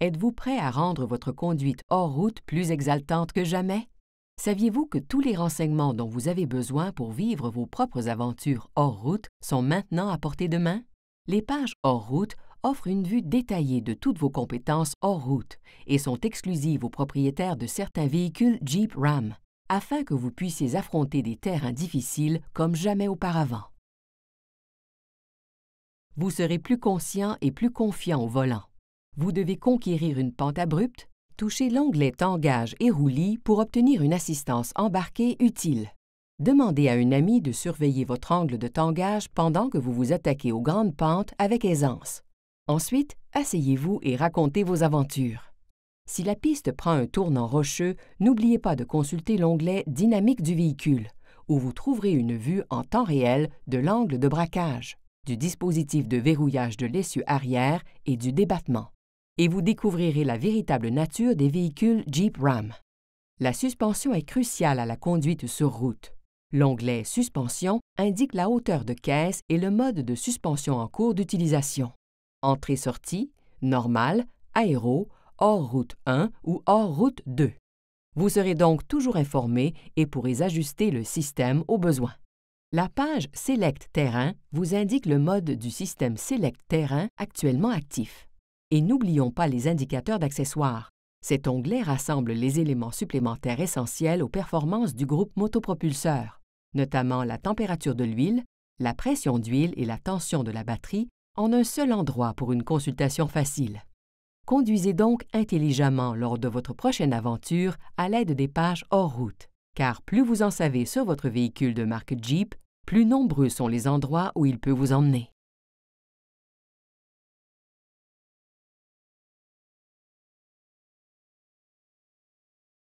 Êtes-vous prêt à rendre votre conduite hors route plus exaltante que jamais? Saviez-vous que tous les renseignements dont vous avez besoin pour vivre vos propres aventures hors route sont maintenant à portée de main? Les pages hors route offrent une vue détaillée de toutes vos compétences hors route et sont exclusives aux propriétaires de certains véhicules Jeep Ram, afin que vous puissiez affronter des terrains difficiles comme jamais auparavant. Vous serez plus conscient et plus confiant au volant vous devez conquérir une pente abrupte, toucher l'onglet Tangage et roulis pour obtenir une assistance embarquée utile. Demandez à un ami de surveiller votre angle de tangage pendant que vous vous attaquez aux grandes pentes avec aisance. Ensuite, asseyez-vous et racontez vos aventures. Si la piste prend un tournant rocheux, n'oubliez pas de consulter l'onglet Dynamique du véhicule, où vous trouverez une vue en temps réel de l'angle de braquage, du dispositif de verrouillage de l'essieu arrière et du débattement et vous découvrirez la véritable nature des véhicules Jeep Ram. La suspension est cruciale à la conduite sur route. L'onglet Suspension indique la hauteur de caisse et le mode de suspension en cours d'utilisation. Entrée-sortie, normale, aéro, hors route 1 ou hors route 2. Vous serez donc toujours informé et pourrez ajuster le système au besoin. La page Select Terrain vous indique le mode du système Select Terrain actuellement actif et n'oublions pas les indicateurs d'accessoires. Cet onglet rassemble les éléments supplémentaires essentiels aux performances du groupe motopropulseur, notamment la température de l'huile, la pression d'huile et la tension de la batterie en un seul endroit pour une consultation facile. Conduisez donc intelligemment lors de votre prochaine aventure à l'aide des pages hors route, car plus vous en savez sur votre véhicule de marque Jeep, plus nombreux sont les endroits où il peut vous emmener.